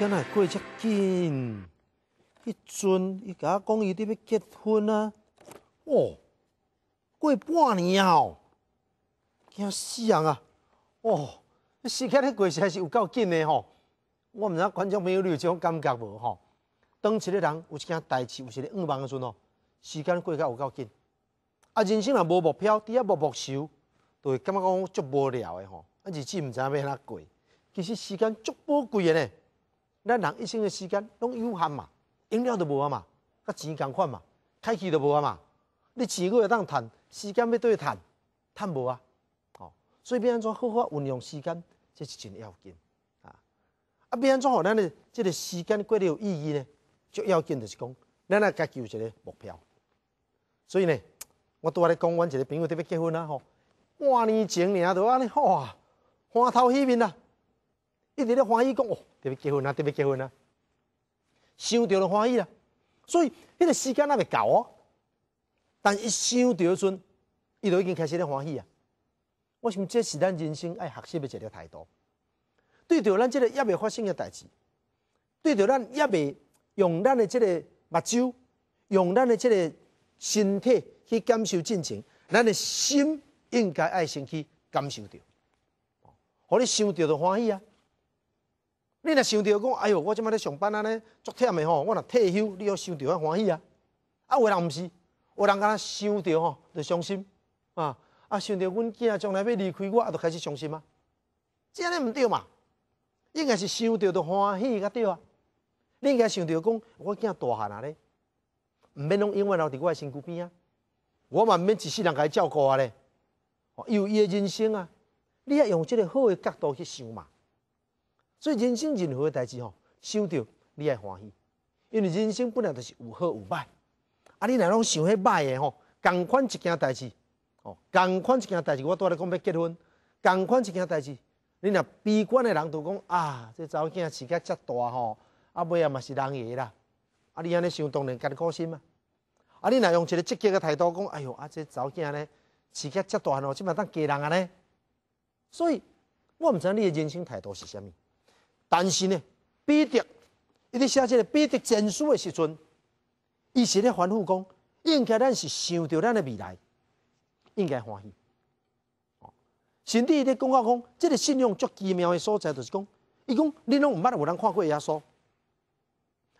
今仔过遮紧，迄阵伊甲我讲伊伫要结婚啊！哦，过半年啊！惊死人啊！哦，时间咧过实是有够紧诶。吼！我毋知影观众朋友有即种感觉无吼？当一个人有一件代志，有一个愿望的时阵哦，时间过甲有够紧。啊，人生若无目标，伫遐无目睭，就会感觉讲足无聊的吼。啊，日子毋知影要安怎过，其实时间足宝贵嘞。咱人一生的时间拢有限嘛，用了都无啊嘛，甲钱共款嘛，开去都无啊嘛。你钱可会有当趁时间要对趁趁无啊。哦，所以变安怎好好运用时间，这是真要紧啊。啊，变安怎让咱的即个时间过得有意义呢？最要紧就是讲，咱啊己有一个目标。所以呢，我拄仔咧讲，阮一个朋友特别结婚啊，吼，半年前尔都安尼，哇，欢头喜面啊！一直咧欢喜，讲哦，特别结婚啊，特别结婚啊，收到就欢喜啊。所以，迄个时间也未到哦。但一收到阵，伊就已经开始咧欢喜啊。我想，这是咱人生爱学习的一个态度。对着咱即个也未发生嘅代志，对着咱也未用咱的即个目睭，用咱的即个身体去感受进程，咱的心应该爱先去感受着，互你收着就欢喜啊。你若想着讲，哎哟，我即摆咧上班安尼，足忝的吼，我若退休，你要想着啊欢喜啊，啊，有人毋是，有人敢若想着吼，就伤心，啊啊，想着阮囝将来要离开我，啊，就开始伤心啊。这尼毋对嘛，应该是想着就欢喜较对啊。你应该想着讲，我囝大汉啊咧，毋免拢永远留伫我身躯边啊，我嘛毋免一世人甲伊照顾啊咧，有伊诶人生啊，你要用即个好诶角度去想嘛。所以人生任何个代志吼，想到你爱欢喜，因为人生本来就是有好有歹。啊，你若拢想迄歹的吼，共款一件代志，吼，共款一件代志，我都咧讲要结婚，共款一件代志，你若悲观的人都讲啊，这某囝饲甲遮大吼，啊，尾啊嘛是人爷啦，啊，你安尼想当然，家己苦心嘛。啊，你若用一个积极的态度讲，哎哟，啊，这某囝咧饲甲遮大吼，即嘛当嫁人啊尼。所以，我毋知你的人生态度是虾米。但是呢，彼得，伊在写这个彼得前书的时阵，一直咧反复讲，应该咱是想着咱的未来，应该欢喜。哦，甚至伊咧讲到讲，这个信用足奇妙的所在就是讲，伊讲，恁拢毋捌有人看过耶稣，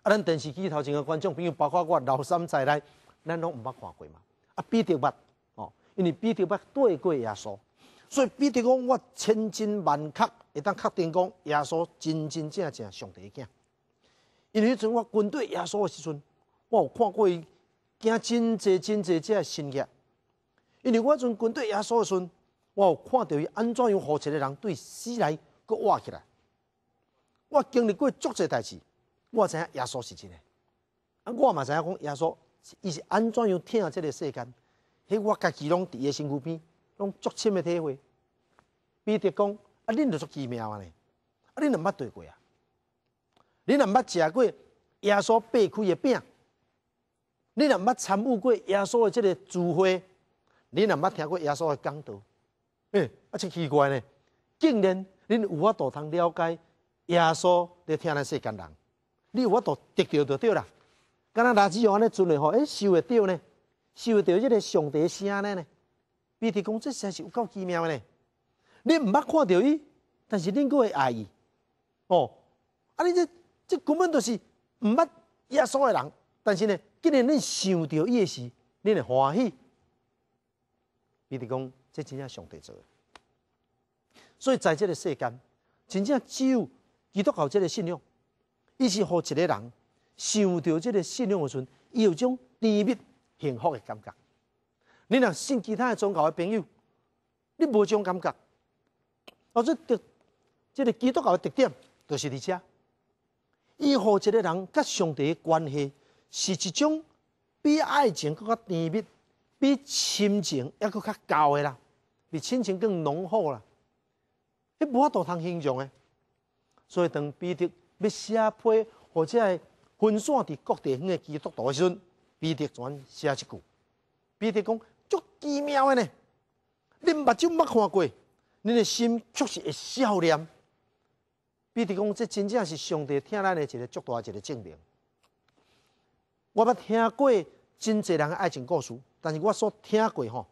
啊，咱电视机头前的观众朋友，包括我老三在内，咱拢毋捌看过嘛？啊，彼得捌哦，因为彼得捌对过耶稣，所以彼得讲我千真万确。当确定讲耶稣真真正正上帝囝。因为迄阵我军队耶稣的时阵，我有看过伊，惊真济真济只神迹。因为我迄阵军队耶稣的时阵，我有看到伊安怎样扶持个人对死来搁活起来。我经历过足济代志，我知影耶稣是真诶。啊，我嘛知影讲耶稣，伊是安怎样听即个世间，迄我家己拢伫诶身躯边，拢足深诶体会，比得讲。啊！恁就属奇妙啊呢，啊！恁毋捌对过啊，恁毋捌食过耶稣擘开的饼，恁毋捌参悟过耶稣的即个智慧，恁毋捌听过耶稣的讲道，哎，啊，真奇怪呢！竟然恁有法度通了解耶稣的听然世间人，你有法度得着就对啦。敢加拿大子样咧，进诶、嗬，哎，收会着呢，收会着即个上帝声呢呢，比讲，公真是有够奇妙呢。你毋捌看到伊，但是恁搁会爱伊，哦，啊！恁这这根本就是毋捌耶稣诶人，但是呢，既然恁想到伊诶时，恁会欢喜。比方讲，这真正上帝做诶，所以在即个世间，真正只有基督教即个信仰，伊是互一个人。想到即个信仰诶时，伊有种甜蜜幸福诶感觉。你若信其他宗教诶朋友，你无种感觉。哦，这特，即个基督教的特点，就是伫遮，伊和一个人甲上帝关系是一种比爱情更较甜蜜、比亲情抑佫较厚诶啦，比亲情更浓厚啦，迄无法度通形容诶。所以当彼得要写批或者分散伫各地迄个基督徒诶时阵，彼得全写一句，彼得讲足奇妙诶呢，恁目睭捌看过。恁的心确实会善良，比如讲，这真正是上帝听咱的一个足大一个证明。我捌听过真侪人的爱情故事，但是我所听过吼，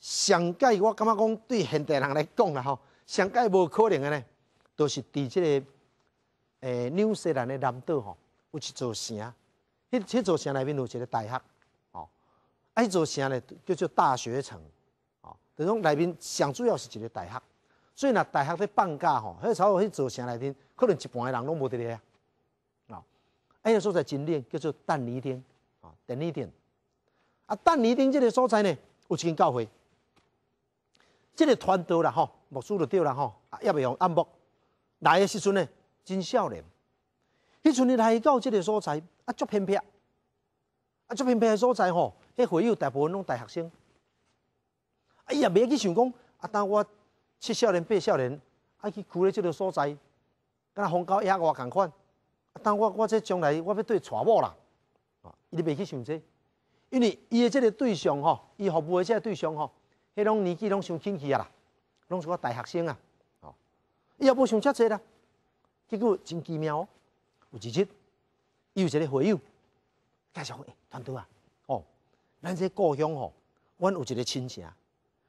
上届我感觉讲对现代人来讲啦吼，上届无可能的呢，都是伫即个诶纽西兰的南岛吼，有一座城，迄迄座城内面有一个大学，啊，迄座城咧叫做大学城。就讲内面上主要是一个大学，所以若大学在放假吼，迄个草湖迄座城内面，可能一半个人拢无伫咧啊。啊，哎个所在真点叫做蛋泥丁啊，蛋泥丁。啊，蛋泥丁这个所在呢，有一间教会，这个团队啦吼，木梳就对啦吼，也未用暗摩。来个时阵呢，真少年。迄阵呢来到即个所在啊，足偏僻，啊足偏僻个所在吼，迄个会有大部分拢大学生。伊也袂去想讲，啊，等我七少年八少年，啊，去跍咧即个所在，敢若风高野外同款，啊，等我我这将来我要对娶某啦，啊，伊袂去想这，因为伊的即个对象吼，伊服务的即个对象吼，迄种年纪拢伤轻去啊啦，拢是我大学生啊，哦，伊也无想遮济啦，结果真奇妙哦，有一日，伊有一个好友，介绍团队啊，哦，咱这故乡吼，阮有一个亲戚啊。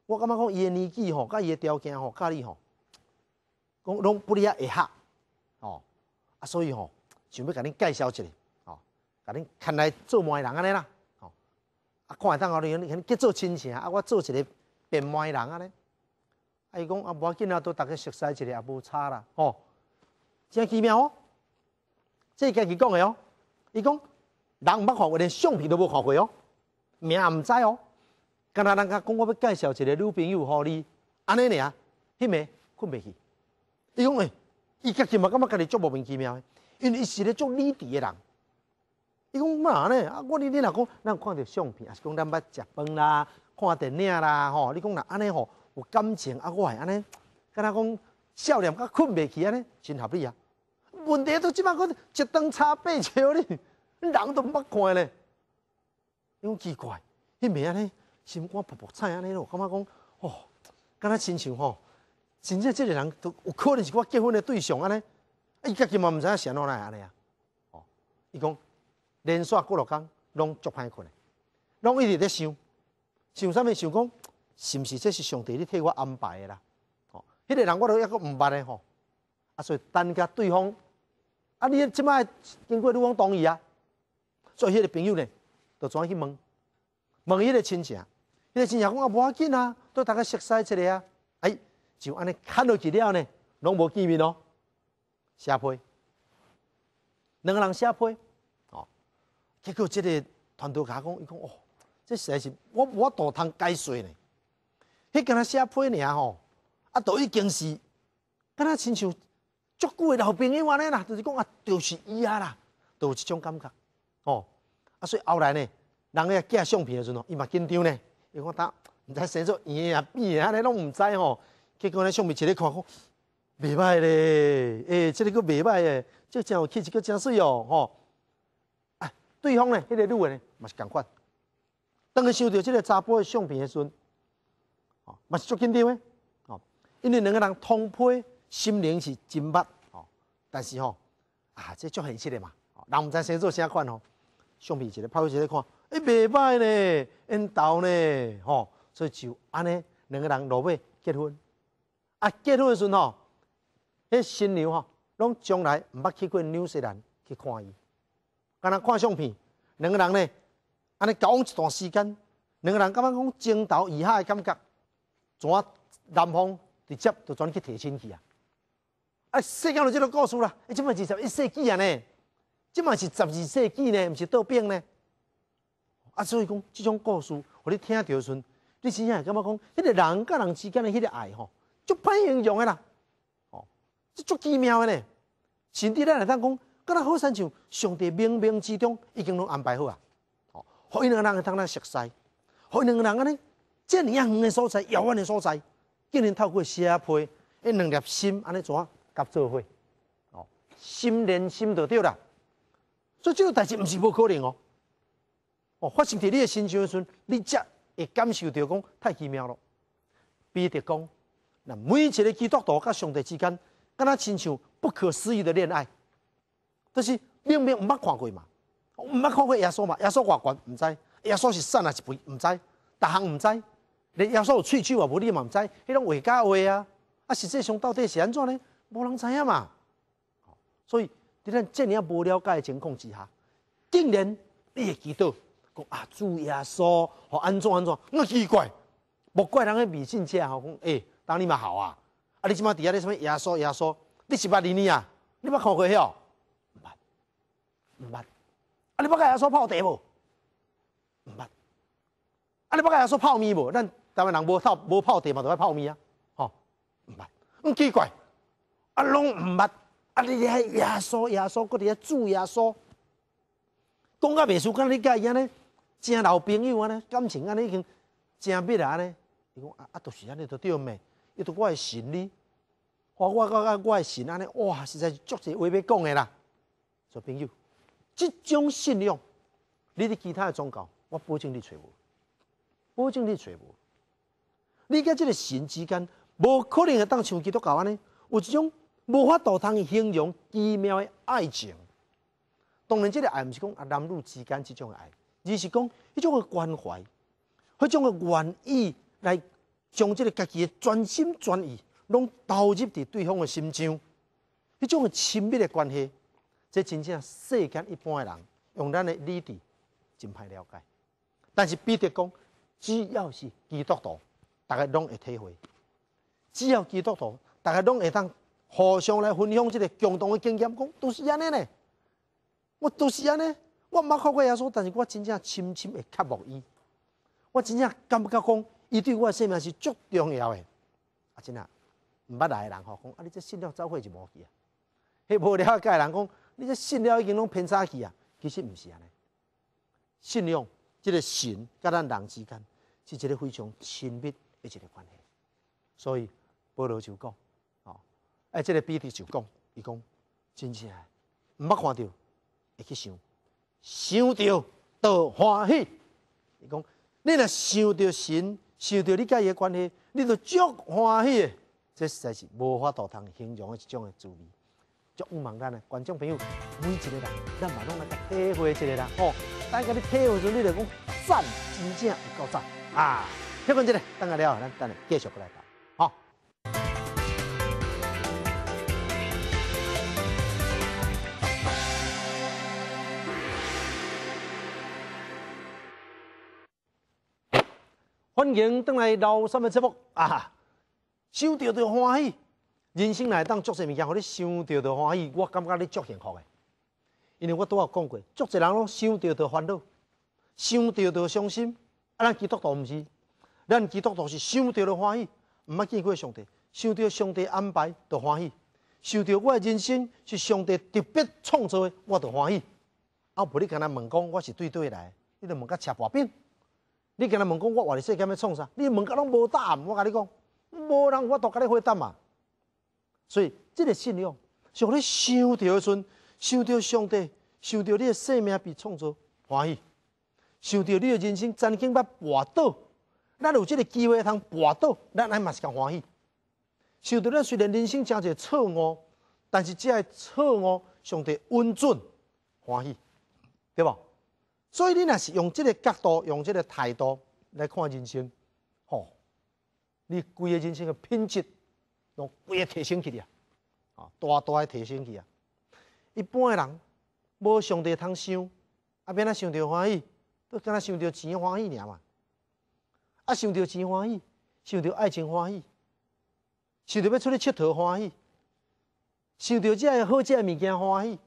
我感觉讲伊的年纪吼，甲伊的条件吼，甲你吼，讲拢不哩会合，吼啊，所以吼，想要甲你介绍一个，吼，甲你牵来做媒人安尼啦，吼啊，看会当考虑，肯定结做亲戚啊，啊，我做一个变媒人安尼，啊伊讲啊，无要紧啊，都逐个熟悉一个也无差啦，吼，真奇妙哦，即家己讲的哦，伊讲人毋捌学，过，连相片都无学过哦，名毋知哦。敢若人家讲我要介绍一个女朋友互你，安尼尔，迄暝困袂去。伊讲伊家己嘛感觉家己足么莫名其妙诶，因为伊是咧足异地诶人。伊讲嘛呢？啊，我你你若讲，咱看着相片，还是讲咱捌食饭啦、看电影啦，吼？你讲若安尼吼有感情啊？我还安尼。敢若讲，少年甲困去安尼，真合理啊。问题都即摆个，一顿差八兆呢，人都捌看咧。他讲奇怪，暝安尼。心肝勃勃菜安尼咯，感觉讲，哦，敢若亲像吼，真正即个人都有可能是我结婚的对象安尼，啊伊家己嘛毋知影想哪奈安尼啊，哦，伊讲连续几六工拢足歹困诶，拢一直在想，想啥物想讲是毋是这是上帝咧替我安排诶啦，哦，迄个人我都抑阁毋捌诶吼，啊所以等甲对方，啊你即摆经过你讲同意啊，所以迄个朋友咧，就转去问，问迄个亲戚。迄个新员讲也无要紧啊，都大家熟悉一个啊，哎，就安尼看落去了呢，拢无见面咯，写批两个人写批哦，结果即个团队卡工伊讲哦，即实在是我我大通改水呢，迄跟他写批尔吼，啊都已经是敢若亲像足久诶，老朋友话尼啦，就是讲啊，就是伊啊啦，都有即种感觉哦，啊所以后来呢，人伊寄相片的时阵哦，伊嘛紧张呢。伊讲答，毋知生做咩啊变啊，尼拢毋知吼。结果咧，相片一咧看，讲袂歹咧，诶，即个佫袂歹诶，即个真有气质，佫真水哦吼。啊，对方咧，迄个女诶咧，嘛是共款。当伊收到即个查甫诶相片诶时，阵，哦，嘛是足紧张诶哦，因为两个人通配，心灵是真笔哦。但是吼，啊，这足很实诶嘛。吼，人毋知生做啥款吼，相片一咧拍开一咧看。伊未歹呢，因斗呢，吼，所以就安尼两个人落尾结婚。啊，结婚的时阵吼，迄新娘吼，拢将来毋捌去过纽西兰去看伊，敢若看相片，两个人呢，安尼交往一段时间，两个人感觉讲情投意合的感觉，啊南方直接就转去提亲去啊！啊，世界都即个故事啦，哎，即嘛二十一世纪啊呢，即嘛是十二世纪呢，毋是倒变呢？啊，所以讲即种故事，互你听着时阵，你真正感觉讲，迄个人甲人之间的迄个爱吼，足歹形容的啦，哦，足奇妙的呢。甚至咱来当讲，敢若好亲像上帝冥冥之中已经拢安排好啊，哦，互伊两个人当咱熟悉，互伊两个人安尼，遮尔啊远的所在、遥远的所在，竟然透过写批，迄两粒心安尼怎啊合做伙？哦，心连心就对啦。所以即个代志毋是无可能哦。哦，发生伫你诶身上诶时，你则会感受到讲太奇妙咯。比得讲，那每一个基督徒甲上帝之间，敢若亲像不可思议的恋爱，但是明明毋捌看过嘛，毋捌看过耶稣嘛，耶稣外观毋知，耶稣是瘦啊是肥毋知，逐项毋知，连耶稣有喙齿，话，无你嘛毋知，迄种画家话啊，啊实际上到底是安怎呢？无人知影嘛。所以，伫咱遮尔啊无了解诶情况之下，竟然你会祈祷。啊，主耶稣吼安怎安怎，那奇怪，莫怪人个迷信者吼讲，诶、当你嘛好啊，啊，你即马伫遐咧什物耶稣耶稣，你是捌认伊啊？你捌看过迄哦？毋捌，毋捌。啊，你捌甲耶稣泡茶无？毋捌。啊，你捌甲耶稣泡面无？咱台湾人无泡无泡茶嘛，都要泡面啊，吼、哦，毋捌，那奇怪，啊，拢毋捌。啊！你遐耶稣耶稣，搁伫遐主耶稣，讲甲袂输，敢你甲伊安尼真老朋友安尼，感情安尼已经真密啊！安尼，伊讲啊啊，就是安尼都对未？伊对我的神呢？我我我我神安尼哇，实在是足侪话要讲的啦。做朋友，即种信仰，你伫其他个宗教，我保证你揣无，保证你揣无。你甲即个神之间，无可能会当像基督教安尼，有一种无法度通形容奇妙的爱情。当然，即个爱毋是讲男女之间即种爱。只是讲，迄种嘅关怀，迄种嘅愿意来将即个家己嘅全心全意，拢投入伫对方嘅心中，迄种嘅亲密嘅关系，这真正世间一般嘅人用咱嘅理智真歹了解。但是彼得讲，只要是基督徒，大家拢会体会。只要基督徒，大家拢会当互相来分享即个共同嘅经验，讲都是安尼呢，我都是安尼。我捌看过耶稣，但是我真正深深的刻慕伊。我真正感觉讲，伊对我生命是足重要诶。啊，真正，毋捌来诶人吼，讲啊，你这信了走火就无去啊。迄无了解诶人讲，你这信了已经拢偏啥去啊？其实毋是安尼。信仰即个神甲咱人之间是一个非常亲密一个关系。所以保罗就讲，哦，诶，即个彼得就讲，伊讲，真正，毋捌看着会去想。想到都欢喜，伊讲你若想到神，想到你甲伊的关系，你就足欢喜的。这实在是无法度通形容的一种的滋味，足蛮难的。观众朋友，每一个人，咱嘛拢来体会一个人吼。等下你体会出，你就讲赞，真正有够赞啊！休讲一下，等下了，咱等下继续过来。欢迎倒来《老三番节目》啊，想到就欢喜，人生来当做些物件，让你想到就欢喜。我感觉你做幸福的，因为我多少讲过，足侪人拢想到就烦恼，想到就伤心。咱基督徒唔是，咱基督徒是想到就欢喜，唔捌见过上帝，想到上帝安排就欢喜，想到我的人生是上帝特别创造的，我就欢喜。啊，不你跟他问讲，我是对对来，你都问甲吃破饼。你今日问讲，我活里说，干要创啥？你问个拢无答案，我甲你讲，无人我都甲你回答嘛。所以，这个信仰，想到的时阵，想到上帝，想到你的生命被创造，欢喜；，想到你的人生曾经被跋倒，咱有这个机会通跋倒，咱咱嘛是更欢喜；，想到咱虽然人生真侪错误，但是这错误上帝温准欢喜，对吧？所以你若是用即个角度，用即个态度来看人生，吼，你规个人生的品质，拢规个提升起啊，啊，大大诶提升起啊。一般诶人无上帝通想，啊，变啊，想着欢喜，都敢若想着钱欢喜尔嘛，啊，想着钱欢喜，想着爱情欢喜，想着要出去佚佗欢喜，想着即个好即个物件欢喜，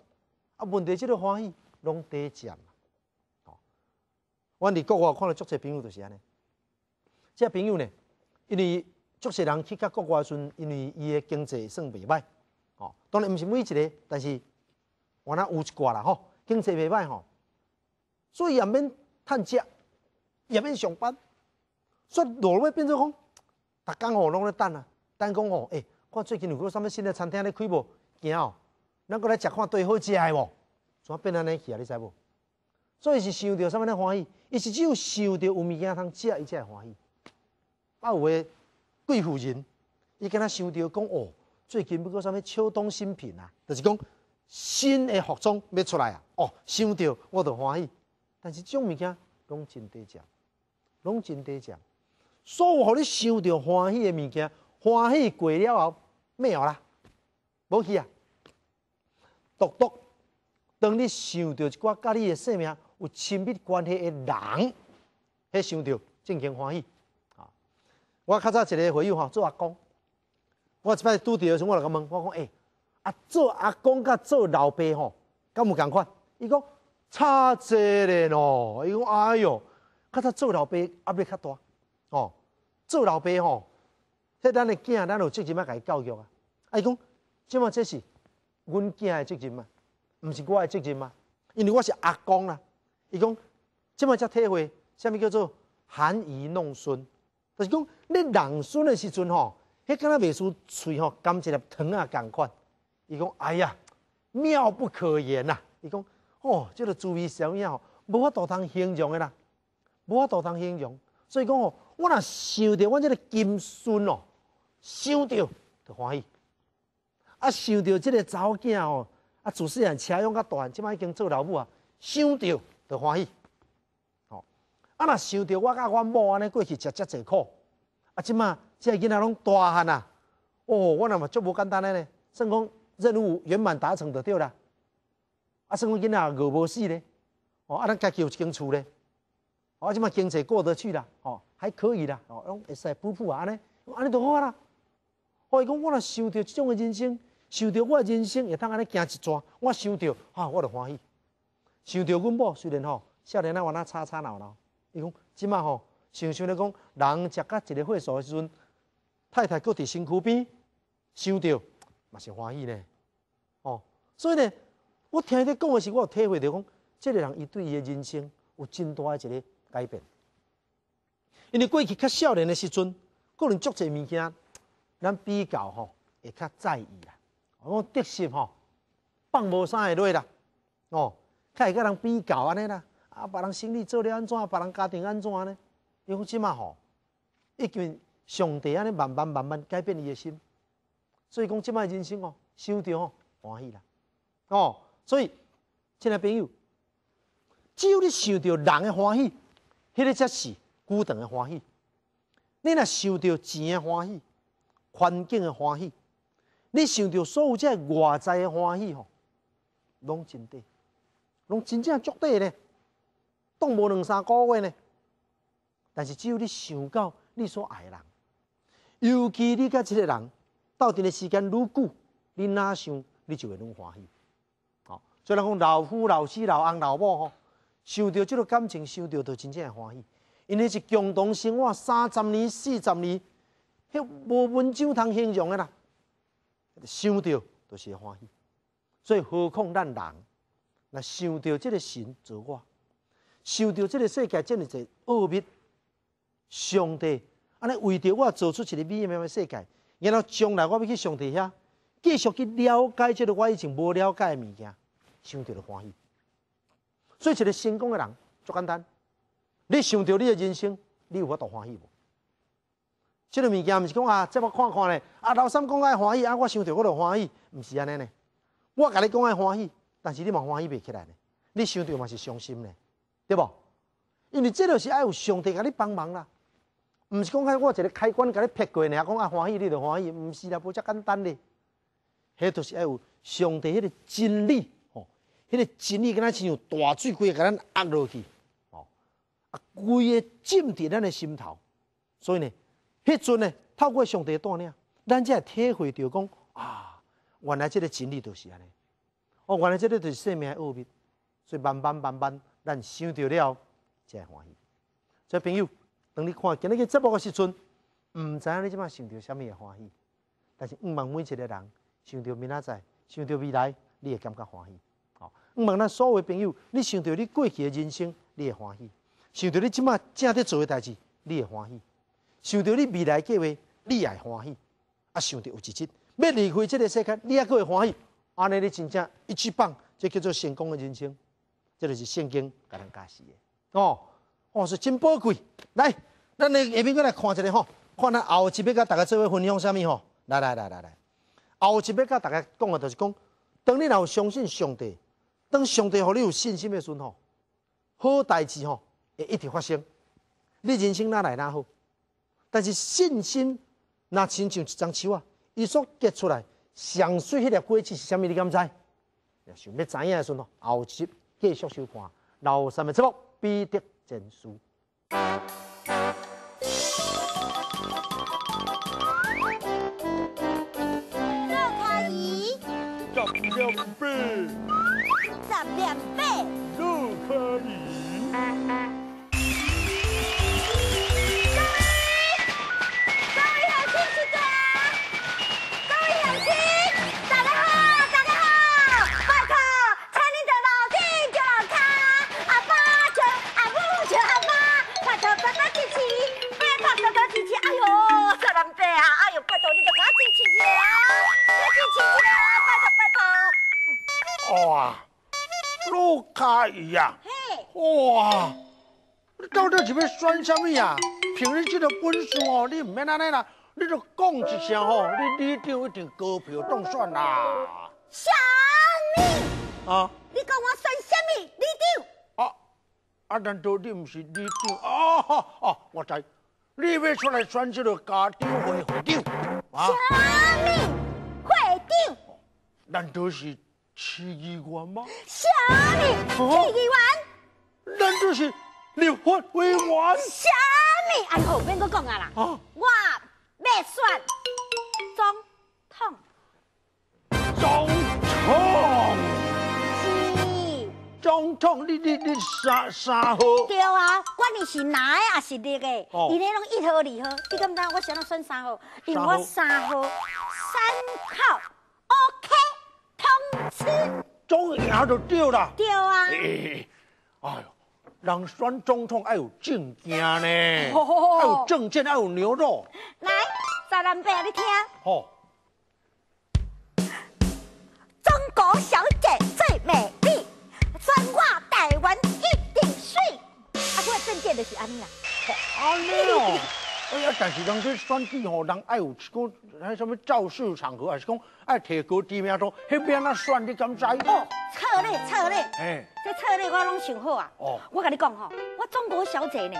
啊，问题即个欢喜，拢短暂。我伫国外看到足侪朋友，就是安尼。即个朋友呢，因为足侪人去到国外阵，因为伊个经济算袂歹，哦，当然毋是每一个，但是我那有一寡啦，吼，经济袂歹吼，所以也免趁食，也免上班，所以路尾变做讲，逐工吼拢咧等啊，等讲吼，诶，我最近有股啥物新的餐厅咧开无，行哦，咱够来食看对好食无，怎变安尼去啊？你知无？所以是想着啥物咧欢喜。伊是只有想到有物件通食，伊才会欢喜。啊，有诶贵妇人，伊敢若想到讲哦，最近要搁啥物秋冬新品啊，就是讲新诶服装要出来啊。哦，想到我著欢喜。但是种物件拢真低食，拢真低食。所有互你想到欢喜诶物件，欢喜过了后没有啦，无去啊。独独当你想到一寡家己诶生命。有亲密关系诶人，迄想着，正经欢喜啊！我较早一个回忆吼，做阿公，我即摆拄着诶时阵，我就问，我讲诶，啊做阿公甲做老爸吼，敢无共款？伊讲差侪咧咯，伊讲哎哟，较早做老爸压力较大，吼，做老爸吼，迄咱诶囝咱有责任要甲伊教育啊，啊，伊讲即嘛即是阮囝诶责任嘛，毋是我诶责任嘛，因为我是阿公啦。伊讲，即卖才体会，虾米叫做含饴弄孙。就是讲，你人孙的时阵吼，迄敢若袂输喙吼，感粒糖啊，共款。伊讲，哎呀，妙不可言呐。伊讲，哦，这个祖啥物啊？吼无法度通形容的啦，无法度通形容。所以讲吼，我若收着我即个金孙哦，收着就欢喜。啊，收到即个查某囝哦，啊，自细汉车用较大，即卖已经做老母啊，收到。就欢喜，哦！啊，若想到我甲阮某安尼过去吃这济苦，啊，即嘛即个囡仔拢大汉哦，我阿嘛足无简单嘞，算讲任务圆满达成得对啦，啊，算讲囡仔饿不死嘞，哦，啊咱家己有间厝嘞，啊，即嘛经济过得去啦，哦，还可以啦，哦，拢会使富富啊安尼，安尼就好啦。我讲我若到这种的人生，想到我人生会通安尼行一转，我想到，我就欢喜。想到阮某，虽然吼少年仔往那吵吵闹闹，伊讲即马吼想想到讲，人食到一个岁数的时阵，太太搁伫身躯边，想到嘛是欢喜呢。哦，所以呢，我听伊在讲的时，我有体会着讲，即个人伊对伊的人生有真大一个改变。因为过去较少年的时阵，个人足者物件，咱比较吼会较在意啦。我讲得失吼放无啥的类啦，哦。甲会甲人比较安尼啦，啊，别人生理做了安怎，别人家庭安怎呢？因为即马吼，已经上帝安尼慢慢慢慢改变你的心，所以讲即卖人生哦，想着哦，欢喜啦，哦，所以亲爱朋友，只有你想着人的欢喜，迄个则是古长的欢喜；，你若想着钱的欢喜、环境的欢喜，你想着所有即外在的欢喜吼，拢真短。拢真正足底呢，当无两三个月呢，但是只有你想到你所爱人，尤其你甲一个人斗阵的时间愈久，你哪想，你就会拢欢喜。好，所以人讲老夫、老妻、老翁、老母吼，想到即个感情，想到都真正欢喜，因为是共同生活三十年、四十年，迄无文章通形容的啦，想到都是欢喜，所以何况咱人。来想到这个神做我，想到这个世界这么多恶秘上帝，安尼为着我做出一个美美的世界，然后将来我要去上帝遐，继续去了解即个我以前无了解物件，想到就欢喜。做一个成功的人，足简单。你想到你的人生，你有法度欢喜无？即个物件毋是讲啊，这么看看咧，啊老三讲爱欢喜，啊我想到我就欢喜，毋是安尼呢？我甲你讲爱欢喜。但是你嘛欢喜袂起来呢？你想对嘛是伤心呢，对无？因为这就是爱有上帝甲你帮忙啦，毋是讲开我一个开关甲你劈过呢？讲啊欢喜你就欢喜，毋是啦，无遮简单嘞。迄著是爱有上帝迄个真理哦，那个真理敢若像用大水柜甲咱压落去吼，啊，规个浸伫咱的心头。所以呢，迄阵呢透过上帝带领，咱才体会到讲啊，原来即个真理就是安尼。哦，原来即个就是生命奥秘，所以慢慢慢慢，咱想到了才会欢喜。做朋友，当你看今日个节目诶时阵，毋知影你即马想到虾米会欢喜，但是毋问每一个人想到明仔载，想到未来，你会感觉欢喜。哦，毋问咱所有朋友，你想到你过去诶人生，你会欢喜；想到你即马正在做诶代志，你会欢喜；想到你未来计划，你也会欢喜。啊，想到有一日要离开即个世界，你也佫会欢喜。安尼你真正一级棒，这叫做成功的人生，这就是圣经给人家示的。哦，哦是真宝贵。来，咱咧下面过来看一下吼，看那奥奇比甲大家最后分享什么吼？来来来来来，奥奇比甲大家讲的就是讲，当你老相信上帝，当上帝乎你有信心的时吼，好代志吼会一直发生。你人生哪来哪好，但是信心那亲像一张纸啊，一撮揭出来。上水迄条轨迹是啥物？你敢知？想要知影的时阵后集继续收看《老三的节目必得真书》。阿姨，十两倍，十两倍。咦呀！哇，你到底是要选什么呀？凭你这个本事哦，你唔免安尼啦，你著讲一声吼，你你长一定高票当选啦。什么啊？你讲我选什么？队长？啊，阿南都你唔是队长？哦哦，我知，你要出来选这个家长、会会长？什么会长？难道是？第一关吗？什么第一关？难道是六血为王。什么？俺后免个讲啊啦。我要选总统。总统。总统，你你你三三号。对啊，管你是男还是女个，伊那拢一号二号，你敢当我想那选三号。三号。三号，三号，我。中吃，中拿就丢啦。丢啊！哎哎哎，呦，人选总统要有证件呢，要有证件，要有牛肉。来，再来背你听。哦，中国小姐最美丽，穿我台湾一定睡。啊，这个证件就是安尼啊。好哦。哎呀！但是人去选计吼，人爱有讲，还什么造势场合，还是讲爱提高知名度，迄边那选的敢知？哦，策略策略，哎，这策略我拢想好啊。哦，我跟你讲吼，我中国小姐呢，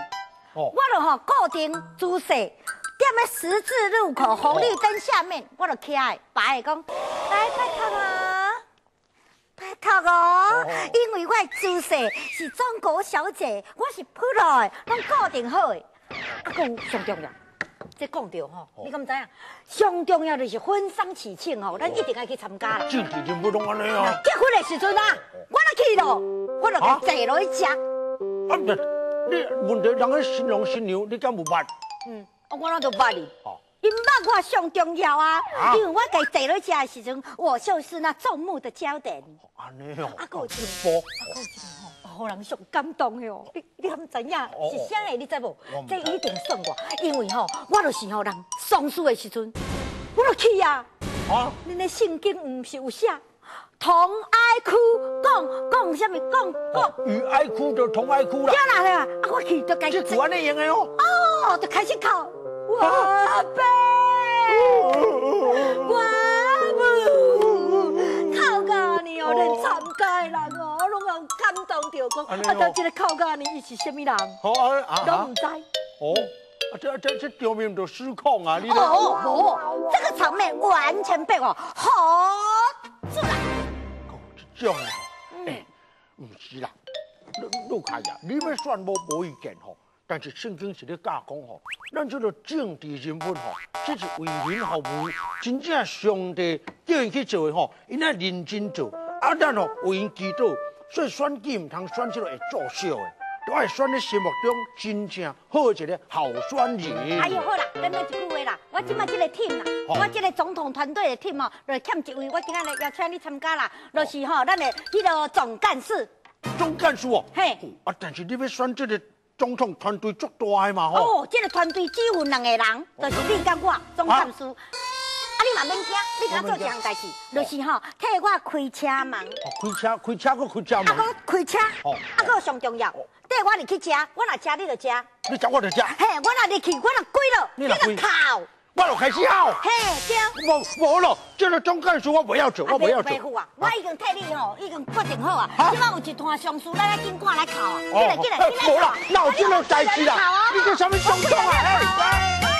哦，我咯吼固定姿势，踮咧十字路口红绿灯下面，我咯徛，摆讲，来拜托啊，拜托哦，因为我姿势是中国小姐，我是普落的，拢固定好。的。啊，讲上重要，这讲到吼，你敢知影？上重要就是婚丧喜庆吼，咱一定爱去参加啦。自己就不懂安尼啊。结婚的时阵啊，我就去咯，我就去坐落去家。啊，你问题人家新郎新娘，你敢无捌？嗯，我那都办的。好。因捌我上重要啊，因为我家坐了遮的时候，我就是那众目的焦点。安尼哦，人上感动的哦。你知影是啥你知无？这一定算我，因为吼，我是吼人丧事的时阵，我就去呀。啊，恁的圣经是有写同哭，讲讲讲讲？与哭就同哀哭啦。啦啦，啊我去就该。的的哦。哦，就开始哭。我阿爸，我阿母，哭个哦，连参加的人哦，我拢感动到讲，啊，到这个靠家你，尼，伊是啥物人，都唔知。哦，这这这场面都失控啊！你哦哦，这个场面完全被我 hold 住了。够一种诶，唔是啦，你都开呀，你们算无无意见吼？但是圣经是咧加工吼，咱这个政治人物吼，这是为民服务，真正上帝叫人去做诶吼，伊要认真做，啊咱吼为人指导，所以选举毋通选这个会作秀诶，爱选咧心目中真正好一个好选人。哎呦好啦，等等一句话啦，我即马即个 team 啦，我即个总统团队诶 team 哦，就欠一位，我今仔日邀请你参加啦，就是吼咱诶迄个总干事。总干事哦，嘿，啊但是你要选这个。总统团队足大诶嘛吼！哦，这个团队只有两个人，就是你甲我总干事。啊，你嘛免听，你我做一项代志，就是吼替我开车门。开车，开车搁开车门。啊，搁开车，哦、啊搁上重要。替我入去吃，我若吃你就吃，你吃我就吃。嘿，我若入去，我若跪了，你个头！我开始哦，嘿，对，无无咯，这个总干事我不要做，我不要做。啊，我已经替你吼，已经决定好啊。好，今晚有一段上诉，咱来经管来考啊。进来进来，进来。无啦，那我就要辞职啦。你叫什么胸中啊？